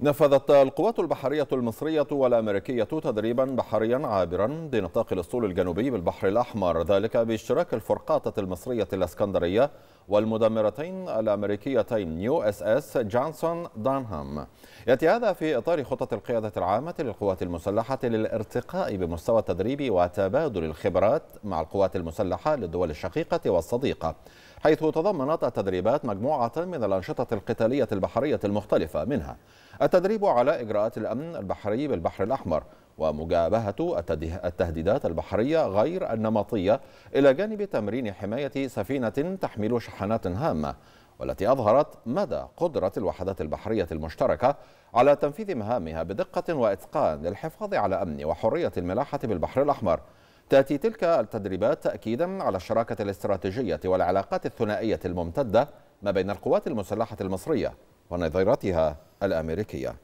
نفذت القوات البحرية المصرية والأمريكية تدريبا بحريا عابرا بنطاق الأسطول الجنوبي بالبحر الأحمر ذلك باشتراك الفرقاطة المصرية الأسكندرية والمدمرتين الأمريكيتين يو اس اس جانسون دانهام يأتي هذا في إطار خطة القيادة العامة للقوات المسلحة للارتقاء بمستوى التدريب وتبادل الخبرات مع القوات المسلحة للدول الشقيقة والصديقة حيث تضمنت التدريبات مجموعة من الأنشطة القتالية البحرية المختلفة منها التدريب على إجراءات الأمن البحري بالبحر الأحمر ومجابهة التهديدات البحرية غير النمطية إلى جانب تمرين حماية سفينة تحمل شحنات هامة والتي أظهرت مدى قدرة الوحدات البحرية المشتركة على تنفيذ مهامها بدقة وإتقان للحفاظ على أمن وحرية الملاحة بالبحر الأحمر تأتي تلك التدريبات تأكيدا على الشراكة الاستراتيجية والعلاقات الثنائية الممتدة ما بين القوات المسلحة المصرية ونظيرتها الأمريكية